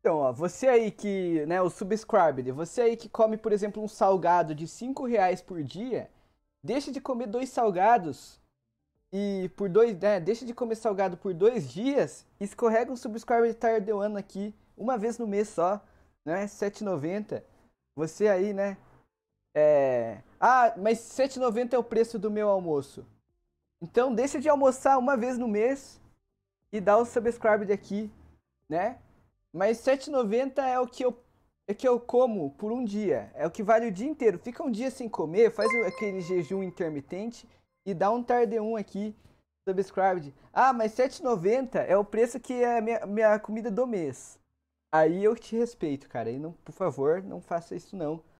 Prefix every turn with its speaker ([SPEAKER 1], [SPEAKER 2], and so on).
[SPEAKER 1] Então, ó, você aí que, né, o subscribed, você aí que come, por exemplo, um salgado de 5 reais por dia, deixa de comer dois salgados e por dois, né, deixa de comer salgado por dois dias, escorrega um subscribed tá ano aqui, uma vez no mês só, né, 7,90. Você aí, né, é... Ah, mas 7,90 é o preço do meu almoço. Então deixa de almoçar uma vez no mês e dá o subscribed aqui, né? Mas 7,90 é o que eu é que eu como por um dia, é o que vale o dia inteiro. Fica um dia sem comer, faz aquele jejum intermitente e dá um tarde um aqui subscribed. Ah, mas 7,90 é o preço que é a minha, minha comida do mês. Aí eu te respeito, cara. E não, por favor, não faça isso não.